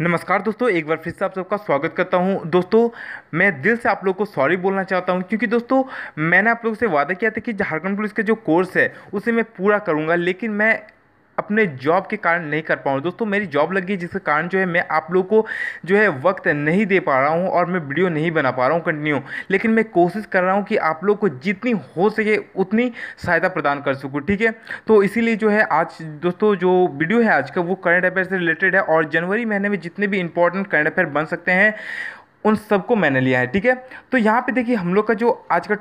नमस्कार दोस्तों एक बार फिर से आप सबका स्वागत करता हूं दोस्तों मैं दिल से आप लोग को सॉरी बोलना चाहता हूं क्योंकि दोस्तों मैंने आप लोगों से वादा किया था कि झारखंड पुलिस का जो कोर्स है उसे मैं पूरा करूंगा लेकिन मैं अपने जॉब के कारण नहीं कर पाऊँ दोस्तों मेरी जॉब लग गई जिसके कारण जो है मैं आप लोग को जो है वक्त नहीं दे पा रहा हूँ और मैं वीडियो नहीं बना पा रहा हूँ कंटिन्यू लेकिन मैं कोशिश कर रहा हूँ कि आप लोग को जितनी हो सके उतनी सहायता प्रदान कर सकूँ ठीक है तो इसीलिए जो है आज दोस्तों जो वीडियो है आज का वो करंट अफेयर से रिलेटेड है और जनवरी महीने में जितने भी इंपॉर्टेंट करंट अफेयर बन सकते हैं उन सबको मैंने लिया है ठीक है तो यहाँ पे देखिए हम लोग का जो आज का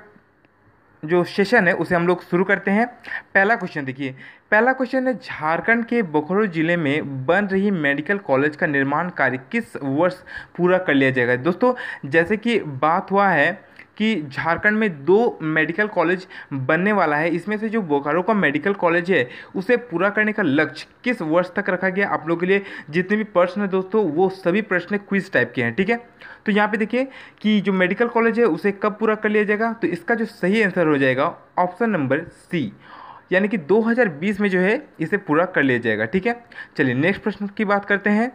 जो सेशन है उसे हम लोग शुरू करते हैं पहला क्वेश्चन देखिए पहला क्वेश्चन है झारखंड के बोखरो जिले में बन रही मेडिकल कॉलेज का निर्माण कार्य किस वर्ष पूरा कर लिया जाएगा दोस्तों जैसे कि बात हुआ है कि झारखंड में दो मेडिकल कॉलेज बनने वाला है इसमें से जो बोकारो का मेडिकल कॉलेज है उसे पूरा करने का लक्ष्य किस वर्ष तक रखा गया आप लोगों के लिए जितने भी प्रश्न हैं दोस्तों वो सभी प्रश्न क्विज टाइप के हैं ठीक है तो यहाँ पे देखिए कि जो मेडिकल कॉलेज है उसे कब पूरा कर लिया जाएगा तो इसका जो सही आंसर हो जाएगा ऑप्शन नंबर सी यानी कि 2020 में जो है इसे पूरा कर लिया जाएगा ठीक है चलिए नेक्स्ट प्रश्न की बात करते हैं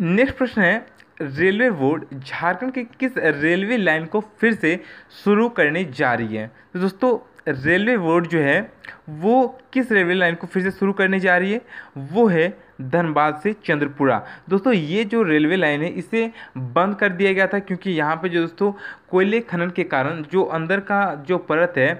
नेक्स्ट प्रश्न है रेलवे बोर्ड झारखंड के किस रेलवे लाइन को फिर से शुरू करने जा रही है तो दोस्तों रेलवे बोर्ड जो है वो किस रेलवे लाइन को फिर से शुरू करने जा रही है वो है धनबाद से चंद्रपुरा दोस्तों ये जो रेलवे लाइन है इसे बंद कर दिया गया था क्योंकि यहाँ पे जो दोस्तों कोयले खनन के कारण जो अंदर का जो परत है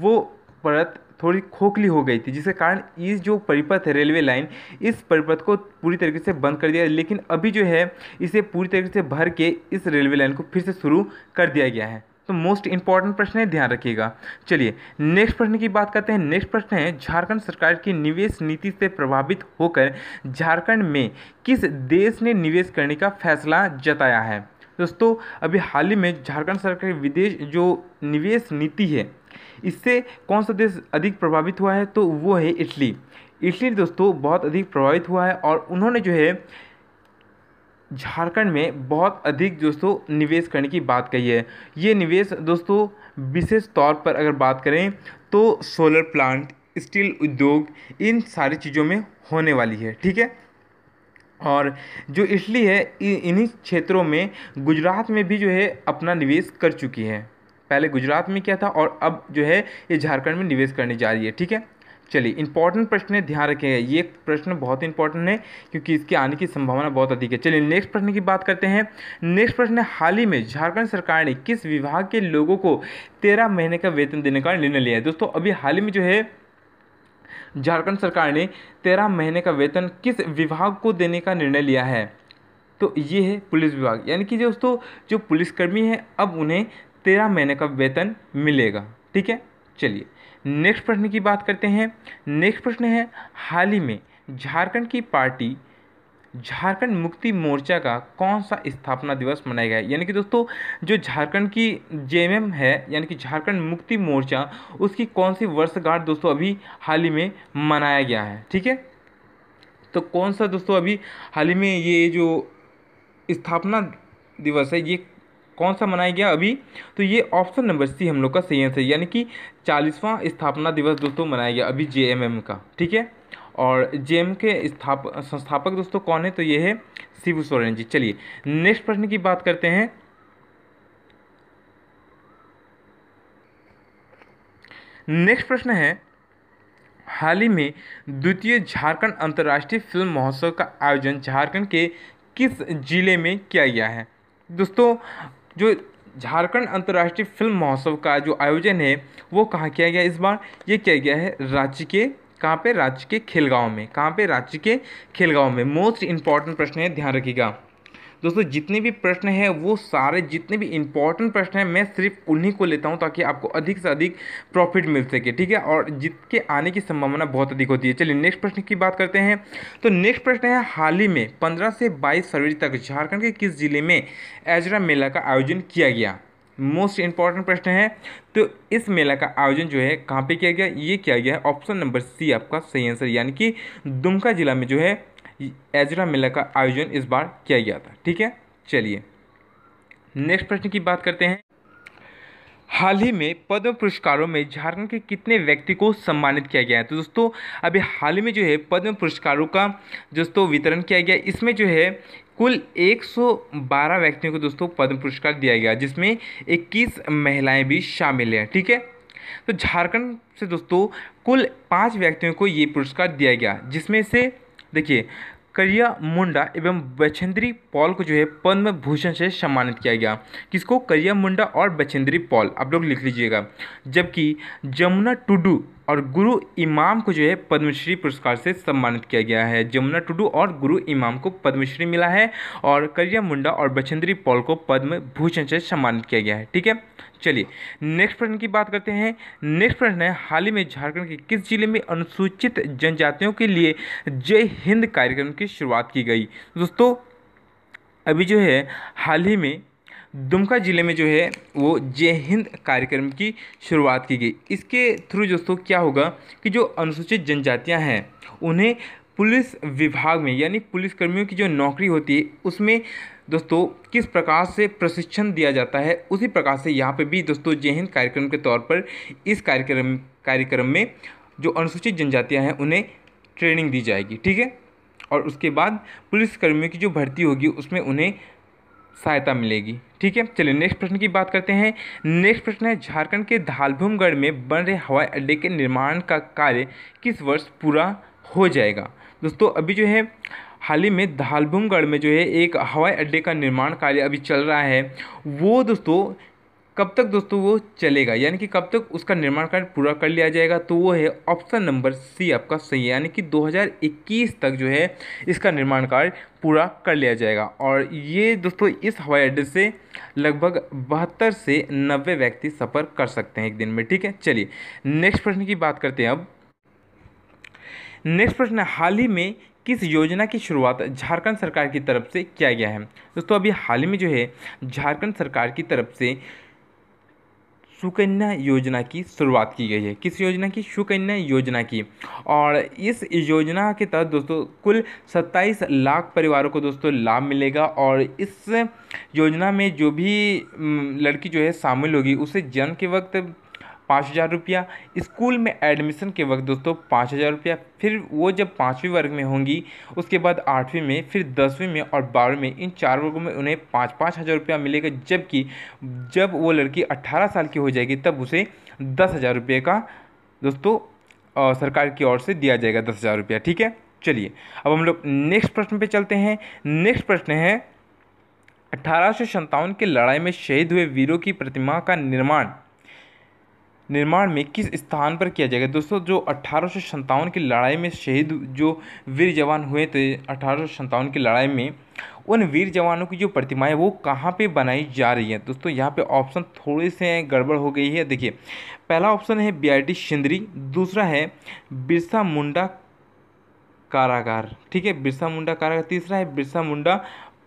वो परत थोड़ी खोखली हो गई थी जिसके कारण इस जो परिपथ है रेलवे लाइन इस परिपथ को पूरी तरीके से बंद कर दिया लेकिन अभी जो है इसे पूरी तरीके से भर के इस रेलवे लाइन को फिर से शुरू कर दिया गया है तो मोस्ट इंपॉर्टेंट प्रश्न है ध्यान रखिएगा चलिए नेक्स्ट प्रश्न की बात करते हैं नेक्स्ट प्रश्न है झारखंड सरकार की निवेश नीति से प्रभावित होकर झारखंड में किस देश ने निवेश करने का फैसला जताया है दोस्तों अभी हाल ही में झारखंड सरकार की विदेश जो निवेश नीति है इससे कौन सा देश अधिक प्रभावित हुआ है तो वो है इटली इटली दोस्तों बहुत अधिक प्रभावित हुआ है और उन्होंने जो है झारखंड में बहुत अधिक दोस्तों निवेश करने की बात कही है ये निवेश दोस्तों विशेष तौर पर अगर बात करें तो सोलर प्लांट स्टील उद्योग इन सारी चीज़ों में होने वाली है ठीक है और जो इटली है इन्हीं क्षेत्रों में गुजरात में भी जो है अपना निवेश कर चुकी है पहले गुजरात में किया था और अब जो है ये झारखंड में निवेश करने जा रही है ठीक है चलिए इंपॉर्टेंट प्रश्न है ध्यान रखें ये प्रश्न बहुत इंपॉर्टेंट है क्योंकि इसके आने की संभावना बहुत अधिक है चलिए नेक्स्ट प्रश्न की बात करते हैं नेक्स्ट प्रश्न है हाल ही में झारखंड सरकार ने किस विभाग के लोगों को तेरह महीने का वेतन देने का निर्णय लिया है दोस्तों अभी हाल ही में जो है झारखंड सरकार ने तेरह महीने का वेतन किस विभाग को देने का निर्णय लिया है तो ये है पुलिस विभाग यानी कि दोस्तों जो पुलिसकर्मी हैं अब उन्हें तेरह महीने का वेतन मिलेगा ठीक है चलिए नेक्स्ट प्रश्न की बात करते हैं नेक्स्ट प्रश्न है हाल ही में झारखंड की पार्टी झारखंड मुक्ति मोर्चा का कौन सा स्थापना दिवस मनाया गया यानी कि दोस्तों जो झारखंड की जे है यानी कि झारखंड मुक्ति मोर्चा उसकी कौन सी वर्षगांठ दोस्तों अभी हाल ही में मनाया गया है ठीक है तो कौन सा दोस्तों अभी हाल ही में ये जो स्थापना दिवस है ये कौन सा मनाया गया अभी तो ये ऑप्शन नंबर सी हम लोग का सही आंसर यानी कि चालीसवां स्थापना दिवस दोस्तों मनाया गया अभी जे का ठीक है और जे के स्थाप संस्थापक दोस्तों कौन है तो ये है शिव सोरेन जी चलिए नेक्स्ट प्रश्न की बात करते हैं नेक्स्ट प्रश्न है हाल ही में द्वितीय झारखंड अंतर्राष्ट्रीय फिल्म महोत्सव का आयोजन झारखंड के किस जिले में किया गया है दोस्तों जो झारखंड अंतर्राष्ट्रीय फिल्म महोत्सव का जो आयोजन है वो कहाँ किया गया इस बार ये किया गया है रांची के कहाँ पे रांची के खेलगांव में कहाँ पे रांची के खेलगांव में मोस्ट इंपॉर्टेंट प्रश्न है ध्यान रखिएगा दोस्तों जितने भी प्रश्न हैं वो सारे जितने भी इंपॉर्टेंट प्रश्न हैं मैं सिर्फ उन्हीं को लेता हूँ ताकि आपको अधिक से अधिक प्रॉफिट मिल सके ठीक है और जितके आने की संभावना बहुत अधिक होती है चलिए नेक्स्ट प्रश्न की बात करते हैं तो नेक्स्ट प्रश्न है हाल ही में पंद्रह से बाईस फरवरी तक झारखंड के किस जिले में एजरा मेला का आयोजन किया गया मोस्ट इंपॉर्टेंट प्रश्न है तो इस मेला का आयोजन जो है कहाँ पे किया गया ये किया गया है ऑप्शन नंबर सी आपका सही आंसर यानी कि दुमका जिला में जो है एजरा मेला का आयोजन इस बार किया गया था ठीक है चलिए नेक्स्ट प्रश्न की बात करते हैं हाल ही में पद्म पुरस्कारों में झारखंड के कितने व्यक्ति को सम्मानित किया गया है तो दोस्तों अभी हाल ही में जो है पद्म पुरस्कारों का दोस्तों वितरण किया गया इसमें जो है कुल 112 व्यक्तियों को दोस्तों पद्म पुरस्कार दिया गया जिसमें 21 महिलाएं भी शामिल हैं ठीक है तो झारखंड से दोस्तों कुल पाँच व्यक्तियों को ये पुरस्कार दिया गया जिसमें से देखिए करिया मुंडा एवं बछेंद्री पॉल को जो है पद्म भूषण से सम्मानित किया गया किसको करिया मुंडा और बछेंद्री पॉल आप लोग लिख लीजिएगा जबकि जमुना टुडू और गुरु इमाम को जो है पद्मश्री पुरस्कार से सम्मानित किया गया है जमुना टुडू और गुरु इमाम को पद्मश्री मिला है और करिया मुंडा और बछेंद्री पॉल को पद्म भूषण से सम्मानित किया गया है ठीक है चलिए नेक्स्ट प्रश्न की बात करते हैं नेक्स्ट प्रश्न है हाल ही में झारखंड के किस जिले में अनुसूचित जनजातियों के लिए जय हिंद कार्यक्रम की शुरुआत की गई दोस्तों अभी जो है हाल ही में दुमका ज़िले में जो है वो जय हिंद कार्यक्रम की शुरुआत की गई इसके थ्रू दोस्तों क्या होगा कि जो अनुसूचित जनजातियाँ हैं उन्हें पुलिस विभाग में यानी पुलिसकर्मियों की जो नौकरी होती है उसमें दोस्तों किस प्रकार से प्रशिक्षण दिया जाता है उसी प्रकार से यहाँ पे भी दोस्तों जय हिंद कार्यक्रम के तौर पर इस कार्यक्रम कार्यक्रम में जो अनुसूचित जनजातियाँ हैं उन्हें ट्रेनिंग दी जाएगी ठीक है और उसके बाद पुलिस कर्मियों की जो भर्ती होगी उसमें उन्हें सहायता मिलेगी ठीक है चलिए नेक्स्ट प्रश्न की बात करते हैं नेक्स्ट प्रश्न है झारखंड के धालभूमगढ़ में बन रहे हवाई अड्डे के निर्माण का कार्य किस वर्ष पूरा हो जाएगा दोस्तों अभी जो है हाल ही में धालभूमगढ़ में जो है एक हवाई अड्डे का निर्माण कार्य अभी चल रहा है वो दोस्तों कब तक दोस्तों वो चलेगा यानी कि कब तक उसका निर्माण कार्य पूरा कर लिया जाएगा तो वो है ऑप्शन नंबर सी आपका सही है यानी कि 2021 तक जो है इसका निर्माण कार्य पूरा कर लिया जाएगा और ये दोस्तों इस हवाई अड्डे से लगभग बहत्तर से नब्बे व्यक्ति सफ़र कर सकते हैं एक दिन में ठीक है चलिए नेक्स्ट प्रश्न की बात करते हैं अब नेक्स्ट प्रश्न हाल ही में किस योजना की शुरुआत झारखंड सरकार की तरफ से किया गया है दोस्तों अभी हाल ही में जो है झारखंड सरकार की तरफ से सुकन्या योजना की शुरुआत की गई है किस योजना की सुकन्या योजना की और इस योजना के तहत दोस्तों कुल 27 लाख परिवारों को दोस्तों लाभ मिलेगा और इस योजना में जो भी लड़की जो है शामिल होगी उसे जन्म के वक्त पाँच हज़ार रुपया स्कूल में एडमिशन के वक्त दोस्तों पाँच हज़ार रुपया फिर वो जब पाँचवीं वर्ग में होंगी उसके बाद आठवीं में फिर दसवीं में और बारहवीं में इन चार वर्गों में उन्हें पाँच पाँच हज़ार रुपया मिलेगा जबकि जब वो लड़की अट्ठारह साल की हो जाएगी तब उसे दस हज़ार रुपये का दोस्तों आ, सरकार की ओर से दिया जाएगा दस हज़ार रुपया ठीक है चलिए अब हम लोग नेक्स्ट प्रश्न पर चलते हैं नेक्स्ट प्रश्न है अठारह सौ सन्तावन की लड़ाई में शहीद हुए वीरों की प्रतिमा का निर्माण निर्माण में किस स्थान पर किया जाएगा दोस्तों जो अठारह की लड़ाई में शहीद जो वीर जवान हुए थे अठारह की लड़ाई में उन वीर जवानों की जो प्रतिमाएं वो कहाँ पे बनाई जा रही हैं दोस्तों यहाँ पे ऑप्शन थोड़े से गड़बड़ हो गई है देखिए पहला ऑप्शन है बी आई टी शिंदरी दूसरा है बिरसा मुंडा कारागार ठीक है बिरसा मुंडा कारागार तीसरा है बिरसा मुंडा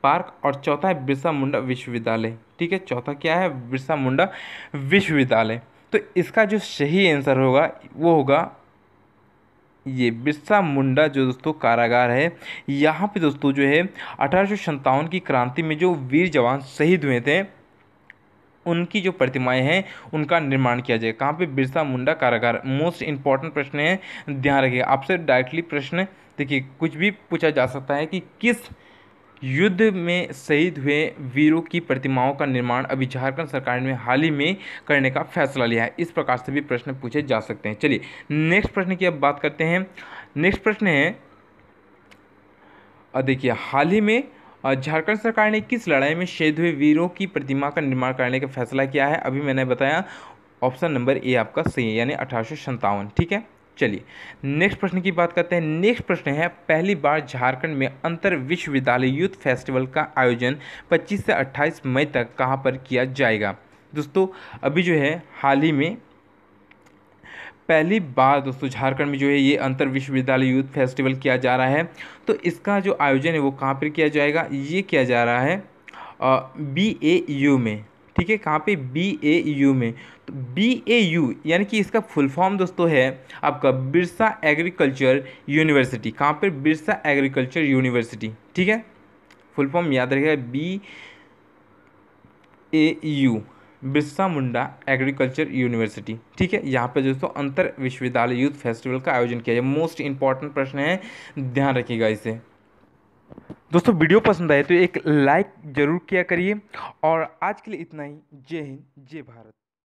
पार्क और चौथा है बिरसा मुंडा विश्वविद्यालय ठीक है चौथा क्या है बिरसा मुंडा विश्वविद्यालय तो इसका जो सही आंसर होगा वो होगा ये बिरसा मुंडा जो दोस्तों कारागार है यहाँ पे दोस्तों जो है अठारह की क्रांति में जो वीर जवान शहीद हुए थे उनकी जो प्रतिमाएं हैं उनका निर्माण किया जाए कहाँ पे बिरसा मुंडा कारागार मोस्ट इंपॉर्टेंट प्रश्न है ध्यान रखिए आपसे डायरेक्टली प्रश्न देखिए कुछ भी पूछा जा सकता है कि किस युद्ध में शहीद हुए वीरों की प्रतिमाओं का निर्माण अभी झारखंड सरकार ने हाल ही में करने का फैसला लिया है इस प्रकार से भी प्रश्न पूछे जा सकते हैं चलिए नेक्स्ट प्रश्न की अब बात करते हैं नेक्स्ट प्रश्न है देखिए हाल ही में झारखंड सरकार ने किस लड़ाई में शहीद हुए वीरों की प्रतिमा का निर्माण करने का फैसला किया है अभी मैंने बताया ऑप्शन नंबर ए आपका सही है यानी अठारह ठीक है चलिए नेक्स्ट प्रश्न की बात करते हैं नेक्स्ट प्रश्न है पहली बार झारखंड में अंतर विश्वविद्यालय यूथ फेस्टिवल का आयोजन 25 से 28 मई तक कहाँ पर किया जाएगा दोस्तों अभी जो है हाल ही में पहली बार दोस्तों झारखंड में जो है ये अंतर विश्वविद्यालय यूथ फेस्टिवल किया जा रहा है तो इसका जो आयोजन है वो कहाँ पर किया जाएगा ये किया जा रहा है बी ए यू में ठीक है कहाँ पे बी ए यू में तो बी ए यू यानी कि इसका फुल फॉर्म दोस्तों है आपका बिरसा एग्रीकल्चर यूनिवर्सिटी कहाँ पर बिरसा एग्रीकल्चर यूनिवर्सिटी ठीक है फुल फॉर्म याद रखेगा B A U Birsa Munda agriculture university ठीक है यहाँ पे दोस्तों अंतर विश्वविद्यालय यूथ फेस्टिवल का आयोजन किया जाए मोस्ट इंपॉर्टेंट प्रश्न है ध्यान रखिएगा इसे दोस्तों वीडियो पसंद आए तो एक लाइक ज़रूर किया करिए और आज के लिए इतना ही जय हिंद जय भारत